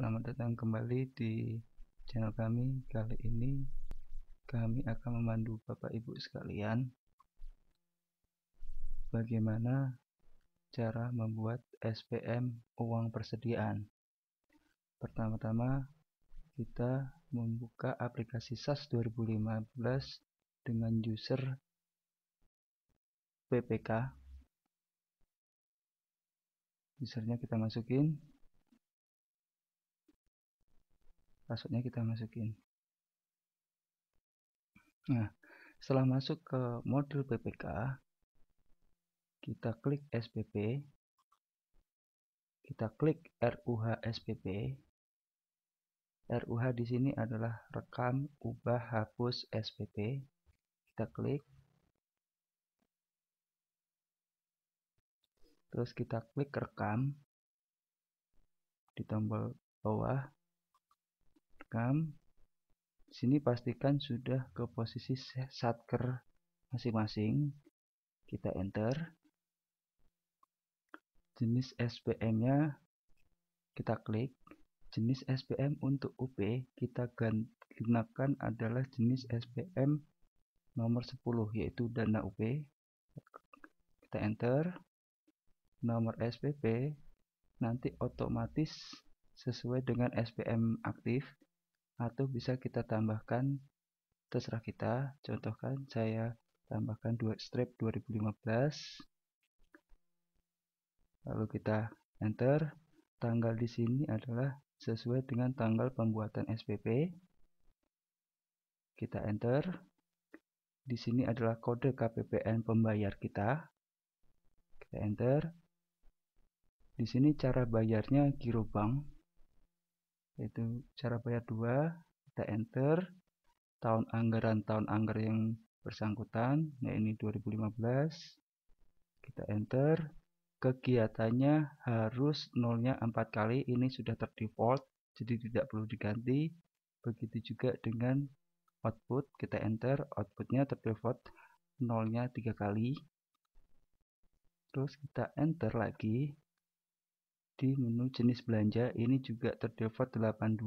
Selamat datang kembali di channel kami. Kali ini kami akan memandu Bapak Ibu sekalian bagaimana cara membuat SPM uang persediaan. Pertama-tama, kita membuka aplikasi SAS 2015 dengan user PPK. Usernya kita masukin passwordnya kita masukin nah setelah masuk ke modul PPK kita klik SPP kita klik RUH SPP RUH di sini adalah rekam ubah hapus SPP kita klik terus kita klik rekam di tombol bawah rekam sini pastikan sudah ke posisi satker masing-masing kita enter jenis SPM nya kita klik jenis SPM untuk UP kita gunakan adalah jenis SPM nomor 10 yaitu dana UP kita enter nomor SPP nanti otomatis sesuai dengan SPM aktif atau bisa kita tambahkan terserah kita contohkan saya tambahkan dua strip 2015 lalu kita enter tanggal di sini adalah sesuai dengan tanggal pembuatan SPP kita enter di sini adalah kode KPPN pembayar kita kita enter di sini cara bayarnya giro bank yaitu cara bayar 2 kita enter tahun anggaran tahun anggar yang bersangkutan nah ini 2015 kita enter kegiatannya harus nolnya 4 kali ini sudah terdefault jadi tidak perlu diganti begitu juga dengan output kita enter outputnya terdefault nolnya 3 kali terus kita enter lagi di menu jenis belanja ini juga terdapat 82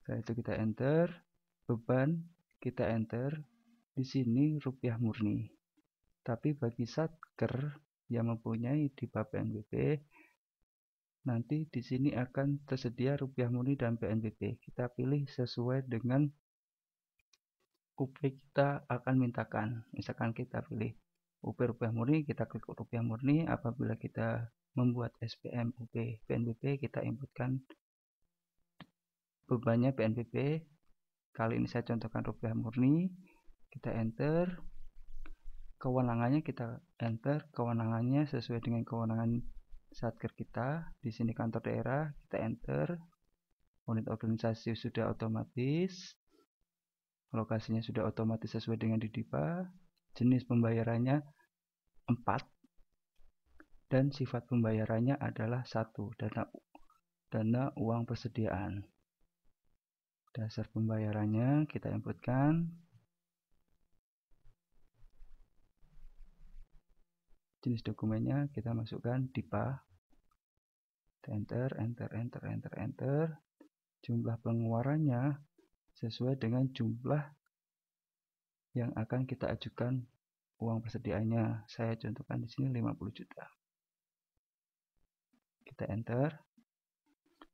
setelah itu kita enter beban kita enter di sini rupiah murni tapi bagi satker yang mempunyai di PNBP nanti di sini akan tersedia rupiah murni dan PNBP kita pilih sesuai dengan UP kita akan mintakan misalkan kita pilih UP rupiah murni kita klik rupiah murni apabila kita membuat SPM UP PNBP kita inputkan bebannya PNBP kali ini saya contohkan rupiah murni kita enter kewenangannya kita enter kewenangannya sesuai dengan kewenangan satker kita di sini kantor daerah kita enter unit organisasi sudah otomatis lokasinya sudah otomatis sesuai dengan DIPA jenis pembayarannya 4 dan sifat pembayarannya adalah satu dana dana uang persediaan. Dasar pembayarannya kita inputkan. Jenis dokumennya kita masukkan DIPA. Enter, enter, enter, enter, enter. Jumlah pengeluarannya sesuai dengan jumlah yang akan kita ajukan uang persediaannya. Saya contohkan di sini 50 juta kita enter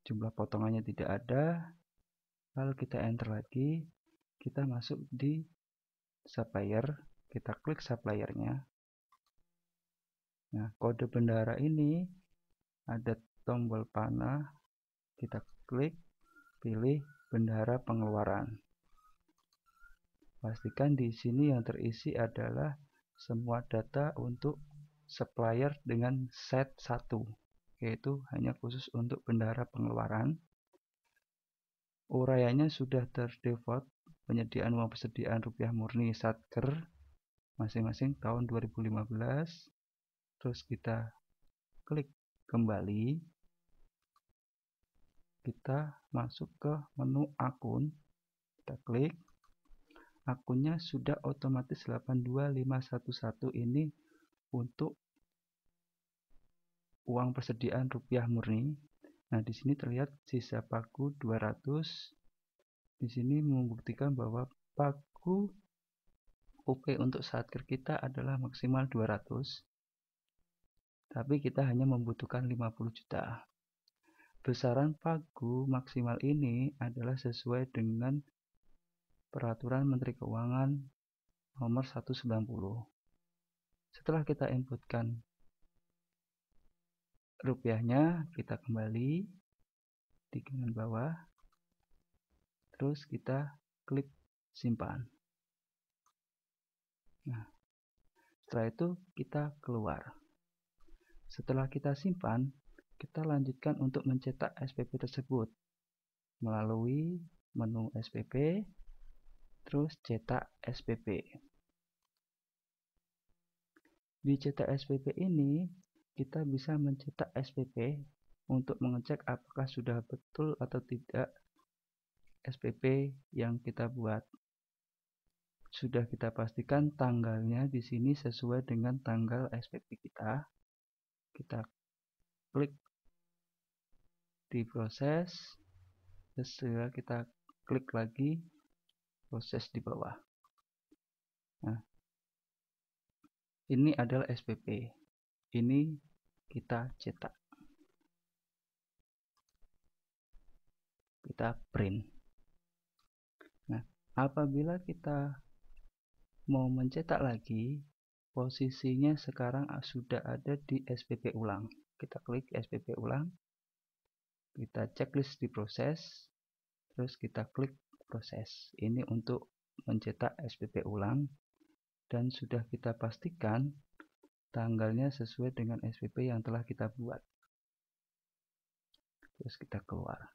jumlah potongannya tidak ada lalu kita enter lagi kita masuk di supplier kita klik suppliernya nah kode bendara ini ada tombol panah kita klik pilih bendara pengeluaran pastikan di sini yang terisi adalah semua data untuk supplier dengan set 1 yaitu hanya khusus untuk bendara pengeluaran. Urayanya sudah terdevot penyediaan uang persediaan rupiah murni Satker masing-masing tahun 2015. Terus kita klik kembali. Kita masuk ke menu akun. Kita klik. Akunnya sudah otomatis 82511 ini untuk uang persediaan rupiah murni. Nah, di sini terlihat sisa paku 200. Di sini membuktikan bahwa paku UP untuk satker kita adalah maksimal 200. Tapi kita hanya membutuhkan 50 juta. Besaran pagu maksimal ini adalah sesuai dengan Peraturan Menteri Keuangan nomor 190. Setelah kita inputkan rupiahnya kita kembali di kanan bawah terus kita klik simpan nah setelah itu kita keluar setelah kita simpan kita lanjutkan untuk mencetak SPP tersebut melalui menu SPP terus cetak SPP di cetak SPP ini kita bisa mencetak SPP untuk mengecek apakah sudah betul atau tidak SPP yang kita buat. Sudah kita pastikan tanggalnya di sini sesuai dengan tanggal SPP kita. Kita klik di proses, sesuai kita klik lagi proses di bawah. Nah, ini adalah SPP ini kita cetak kita print nah apabila kita mau mencetak lagi posisinya sekarang sudah ada di SPP ulang kita klik SPP ulang kita checklist di proses terus kita klik proses ini untuk mencetak SPP ulang dan sudah kita pastikan tanggalnya sesuai dengan SPP yang telah kita buat. Terus kita keluar.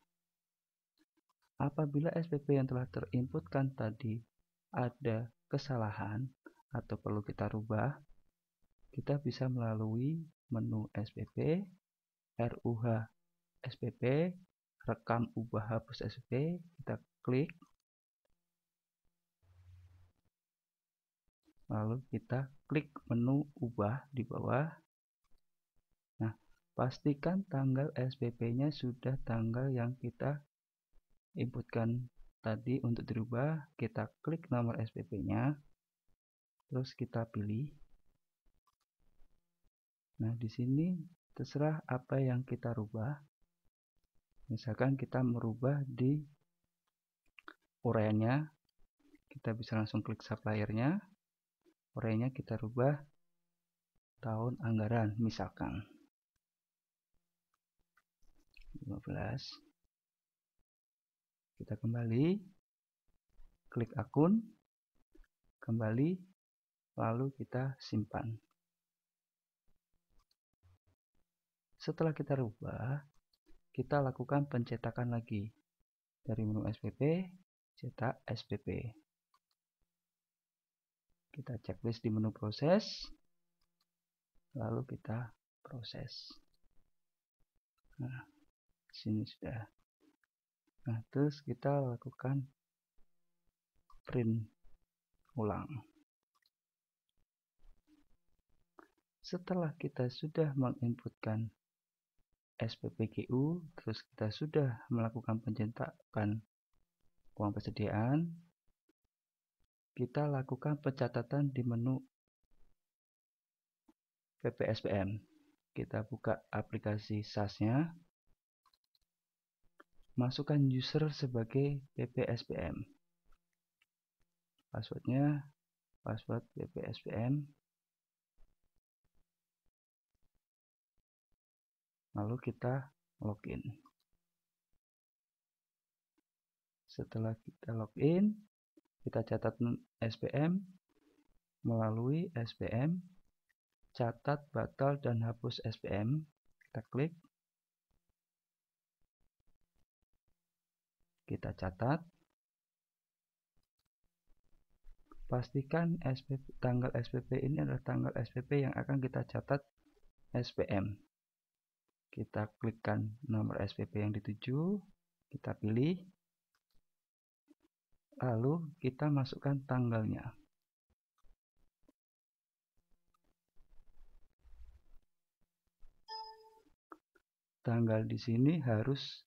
Apabila SPP yang telah terinputkan tadi ada kesalahan atau perlu kita rubah, kita bisa melalui menu SPP, RUH SPP, rekam ubah hapus SPP, kita klik, lalu kita klik menu ubah di bawah. Nah, pastikan tanggal SPP-nya sudah tanggal yang kita inputkan tadi untuk dirubah. Kita klik nomor SPP-nya. Terus kita pilih. Nah, di sini terserah apa yang kita rubah. Misalkan kita merubah di uraiannya, kita bisa langsung klik suppliernya. Koreanya kita rubah tahun anggaran misalkan 15 kita kembali klik akun kembali lalu kita simpan setelah kita rubah kita lakukan pencetakan lagi dari menu SPP cetak SPP kita checklist di menu proses lalu kita proses nah sini sudah nah terus kita lakukan print ulang setelah kita sudah menginputkan SPPGU terus kita sudah melakukan pencetakan uang persediaan kita lakukan pencatatan di menu PPSPM. Kita buka aplikasi SAS-nya. Masukkan user sebagai PPSPM. Passwordnya password PPSPM. Lalu kita login. Setelah kita login, kita catat SPM melalui SPM catat batal dan hapus SPM kita klik kita catat pastikan SPP, tanggal SPP ini adalah tanggal SPP yang akan kita catat SPM kita klikkan nomor SPP yang dituju kita pilih lalu kita masukkan tanggalnya tanggal di sini harus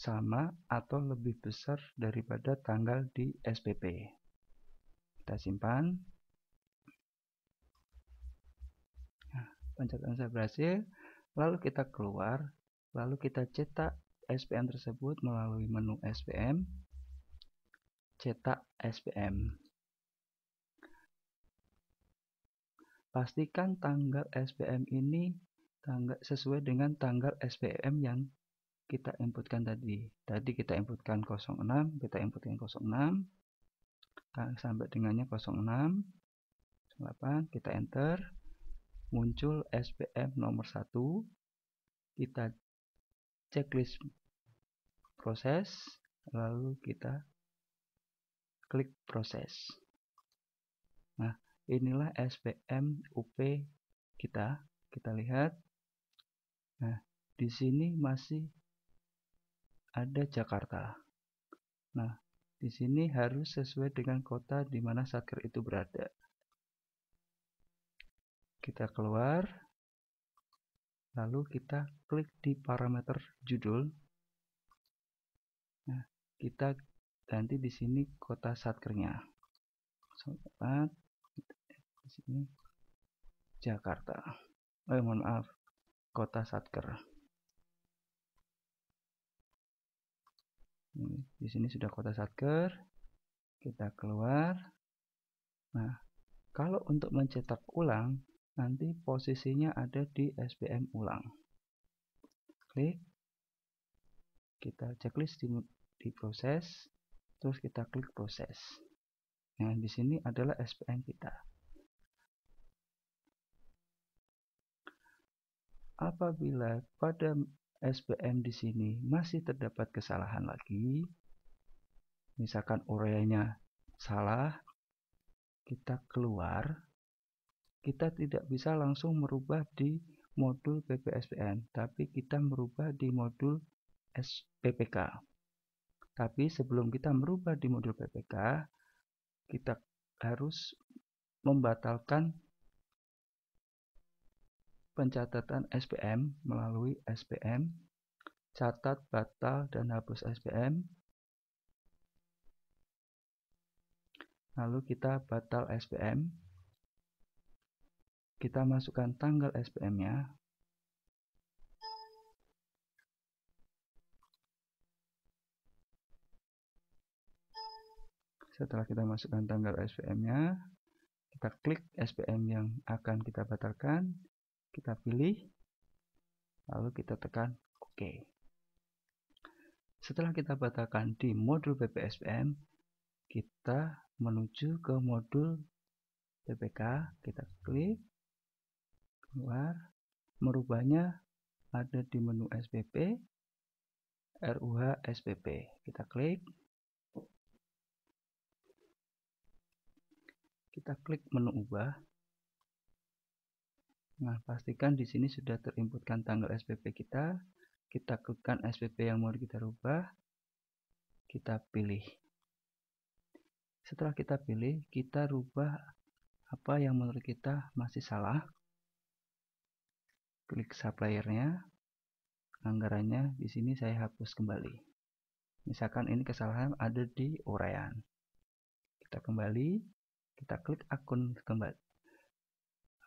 sama atau lebih besar daripada tanggal di SPP kita simpan nah, pencetan saya berhasil lalu kita keluar lalu kita cetak SPM tersebut melalui menu SPM cetak SPM. Pastikan tanggal SPM ini tanggal sesuai dengan tanggal SPM yang kita inputkan tadi. Tadi kita inputkan 06, kita inputkan 06 sampai dengannya 06 08 kita enter muncul SPM nomor 1 kita checklist proses lalu kita klik proses. Nah, inilah SPM UP kita. Kita lihat. Nah, di sini masih ada Jakarta. Nah, di sini harus sesuai dengan kota di mana satker itu berada. Kita keluar. Lalu kita klik di parameter judul. Nah, kita ganti di sini kota satkernya sempat di sini Jakarta oh mohon maaf kota satker di sini sudah kota satker kita keluar nah kalau untuk mencetak ulang nanti posisinya ada di SPM ulang klik kita checklist di, di proses terus kita klik proses Nah, di sini adalah SPM kita apabila pada SPM di sini masih terdapat kesalahan lagi misalkan ureanya salah kita keluar kita tidak bisa langsung merubah di modul PPSPM, tapi kita merubah di modul SPPK. Tapi sebelum kita merubah di modul PPK, kita harus membatalkan pencatatan SPM melalui SPM, catat, batal, dan hapus SPM. Lalu kita batal SPM. Kita masukkan tanggal SPM-nya, Setelah kita masukkan tanggal SPM-nya, kita klik SPM yang akan kita batalkan, kita pilih, lalu kita tekan OK. Setelah kita batalkan di modul BPSPM, kita menuju ke modul PPK, kita klik, keluar, merubahnya ada di menu SPP, RUH SPP, kita klik, kita klik menu ubah. Nah, pastikan di sini sudah terinputkan tanggal SPP kita. Kita klikkan SPP yang mau kita rubah. Kita pilih. Setelah kita pilih, kita rubah apa yang menurut kita masih salah. Klik suppliernya. Anggarannya di sini saya hapus kembali. Misalkan ini kesalahan ada di uraian. Kita kembali, kita klik akun kembali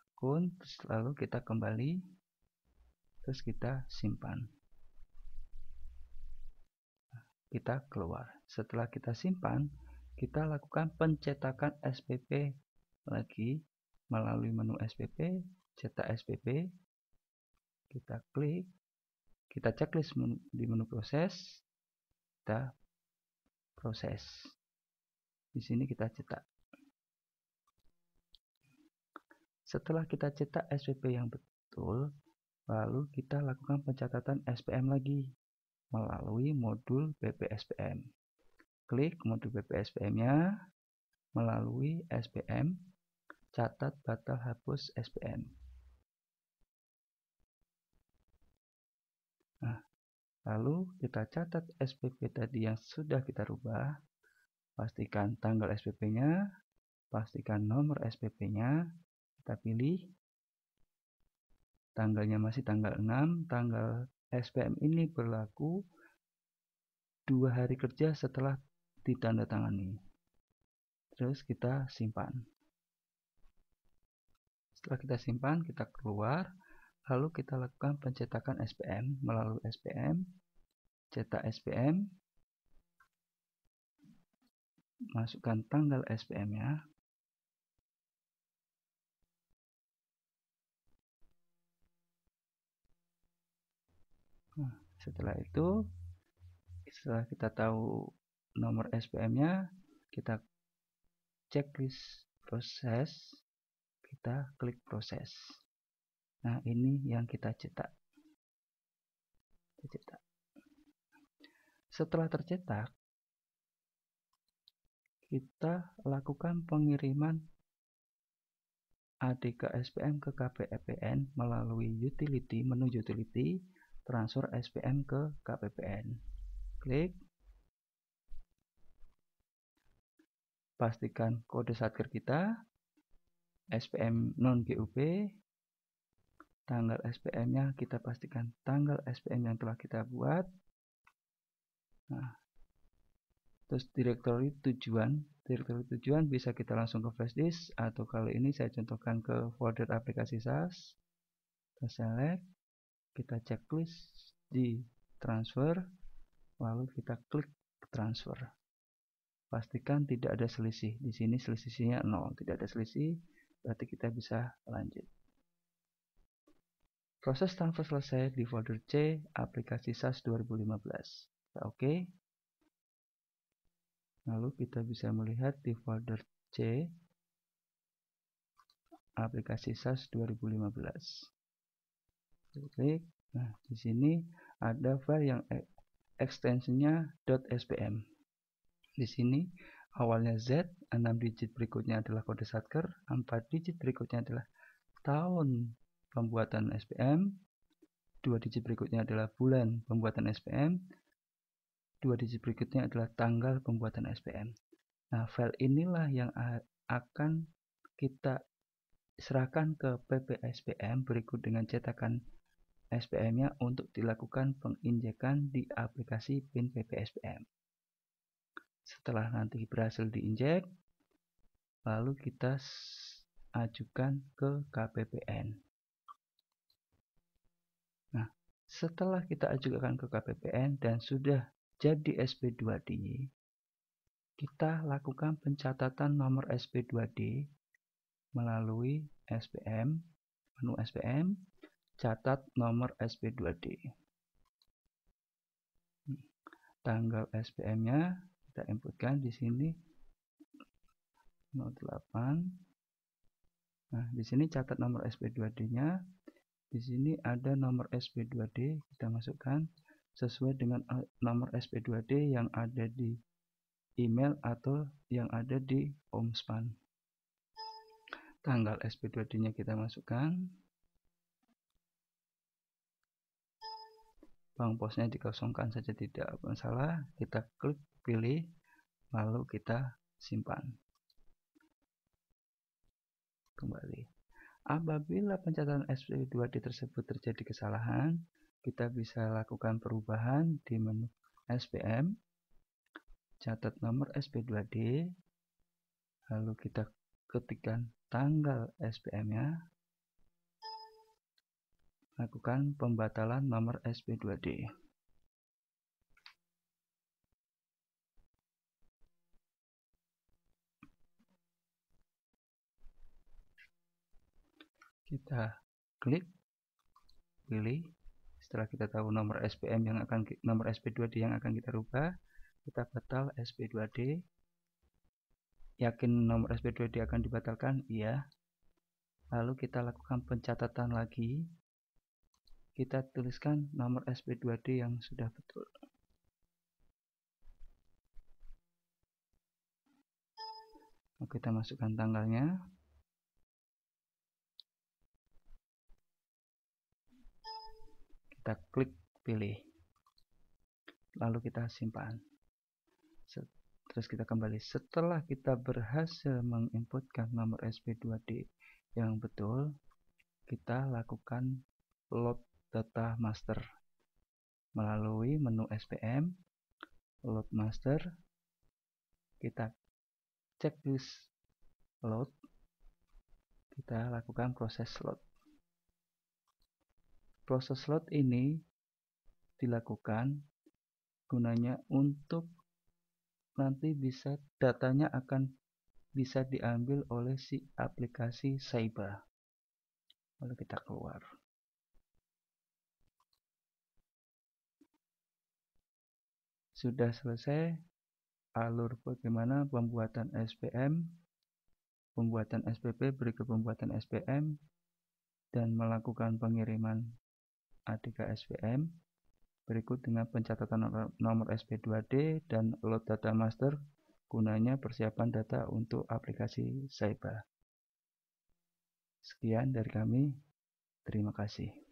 akun terus lalu kita kembali terus kita simpan kita keluar setelah kita simpan kita lakukan pencetakan SPP lagi melalui menu SPP cetak SPP kita klik kita checklist di menu proses kita proses di sini kita cetak Setelah kita cetak SPP yang betul, lalu kita lakukan pencatatan SPM lagi melalui modul BPSPM. Klik modul BPSPM-nya melalui SPM, catat batal hapus SPM. Nah, lalu kita catat SPP tadi yang sudah kita rubah. Pastikan tanggal SPP-nya, pastikan nomor SPP-nya, kita pilih tanggalnya masih tanggal 6 tanggal SPM ini berlaku dua hari kerja setelah ditandatangani terus kita simpan setelah kita simpan kita keluar lalu kita lakukan pencetakan SPM melalui SPM cetak SPM masukkan tanggal SPM ya setelah itu setelah kita tahu nomor SPM nya kita checklist proses kita klik proses nah ini yang kita cetak cetak setelah tercetak kita lakukan pengiriman ADK SPM ke KPEPN melalui utility menu utility transfer SPM ke KPPN. Klik. Pastikan kode satker kita SPM non GUP tanggal SPM-nya kita pastikan tanggal SPM yang telah kita buat. Nah, terus direktori tujuan direktori tujuan bisa kita langsung ke flash disk atau kalau ini saya contohkan ke folder aplikasi SAS kita select kita checklist di transfer lalu kita klik transfer pastikan tidak ada selisih di sini selisihnya 0 tidak ada selisih berarti kita bisa lanjut proses transfer selesai di folder C aplikasi SAS 2015 kita oke okay. lalu kita bisa melihat di folder C aplikasi SAS 2015 klik. Nah, di sini ada file yang e- extensionnya .spm. Di sini awalnya Z, 6 digit berikutnya adalah kode satker, 4 digit berikutnya adalah tahun pembuatan SPM, 2 digit berikutnya adalah bulan pembuatan SPM, 2 digit berikutnya adalah tanggal pembuatan SPM. Nah, file inilah yang akan kita serahkan ke PPSPM berikut dengan cetakan SPM-nya untuk dilakukan penginjekan di aplikasi PP PPSPM. Setelah nanti berhasil diinjek, lalu kita ajukan ke KPPN. Nah, setelah kita ajukan ke KPPN dan sudah jadi SP2D, kita lakukan pencatatan nomor SP2D melalui SPM, menu SPM, catat nomor SP2D tanggal SPM-nya kita inputkan di sini 08 nah di sini catat nomor SP2D-nya di sini ada nomor SP2D kita masukkan sesuai dengan eh, nomor SP2D yang ada di email atau yang ada di Omspan tanggal SP2D-nya kita masukkan bank posnya dikosongkan saja tidak masalah kita klik pilih lalu kita simpan kembali apabila pencatatan SP2D tersebut terjadi kesalahan kita bisa lakukan perubahan di menu SPM catat nomor SP2D lalu kita ketikkan tanggal SPM nya lakukan pembatalan nomor SP2D. Kita klik pilih setelah kita tahu nomor SPM yang akan nomor SP2D yang akan kita rubah, kita batal SP2D. Yakin nomor SP2D akan dibatalkan? Iya. Lalu kita lakukan pencatatan lagi kita tuliskan nomor SP2D yang sudah betul. Oke, nah, kita masukkan tanggalnya. Kita klik pilih. Lalu kita simpan. Terus kita kembali. Setelah kita berhasil menginputkan nomor SP2D yang betul, kita lakukan load data master melalui menu SPM load master kita cek list load kita lakukan proses load proses load ini dilakukan gunanya untuk nanti bisa datanya akan bisa diambil oleh si aplikasi Saiba lalu kita keluar sudah selesai alur bagaimana pembuatan SPM, pembuatan SPP, berikut pembuatan SPM, dan melakukan pengiriman ADK SPM. Berikut dengan pencatatan nomor SP2D dan load data master gunanya persiapan data untuk aplikasi Saiba. Sekian dari kami. Terima kasih.